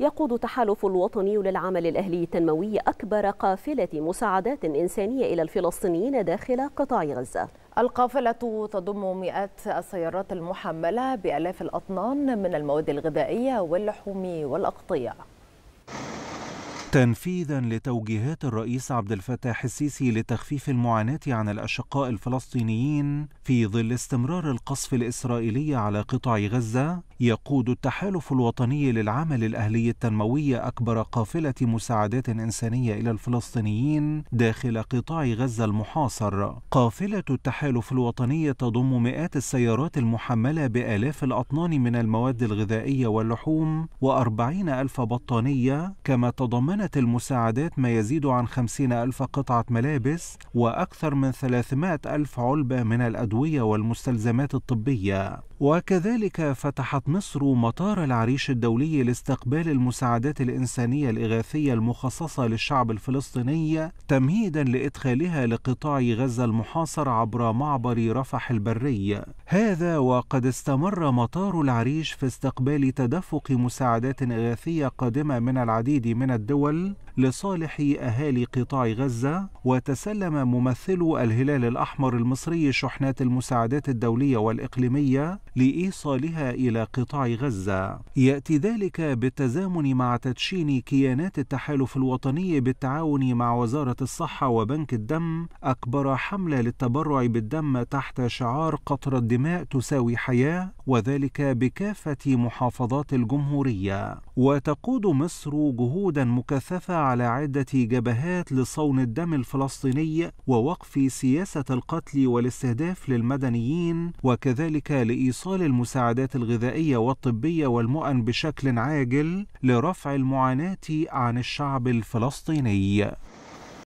يقود تحالف الوطني للعمل الأهلي التنموي أكبر قافلة مساعدات إنسانية إلى الفلسطينيين داخل قطاع غزة القافلة تضم مئات السيارات المحملة بألاف الأطنان من المواد الغذائية واللحوم والأغطية تنفيذا لتوجيهات الرئيس عبد الفتاح السيسي لتخفيف المعاناه عن الاشقاء الفلسطينيين في ظل استمرار القصف الاسرائيلي على قطاع غزه يقود التحالف الوطني للعمل الأهلي التنموي أكبر قافلة مساعدات إنسانية إلى الفلسطينيين داخل قطاع غزة المحاصر قافلة التحالف الوطني تضم مئات السيارات المحملة بآلاف الأطنان من المواد الغذائية واللحوم وأربعين ألف بطانية كما تضمنت المساعدات ما يزيد عن خمسين ألف قطعة ملابس وأكثر من ثلاثمائة ألف علبة من الأدوية والمستلزمات الطبية وكذلك فتحت مصر مطار العريش الدولي لاستقبال المساعدات الإنسانية الإغاثية المخصصة للشعب الفلسطيني تمهيدا لإدخالها لقطاع غزة المحاصر عبر معبر رفح البري هذا وقد استمر مطار العريش في استقبال تدفق مساعدات إغاثية قادمة من العديد من الدول لصالح أهالي قطاع غزة وتسلم ممثل الهلال الأحمر المصري شحنات المساعدات الدولية والإقليمية لإيصالها إلى قطاع غزة يأتي ذلك بالتزامن مع تدشين كيانات التحالف الوطني بالتعاون مع وزارة الصحة وبنك الدم أكبر حملة للتبرع بالدم تحت شعار قطر الدماء تساوي حياة وذلك بكافة محافظات الجمهورية وتقود مصر جهودا مكثفة على عدة جبهات لصون الدم الفلسطيني ووقف سياسة القتل والاستهداف للمدنيين وكذلك لإيصال إيصال المساعدات الغذائية والطبية والمؤن بشكل عاجل لرفع المعاناة عن الشعب الفلسطيني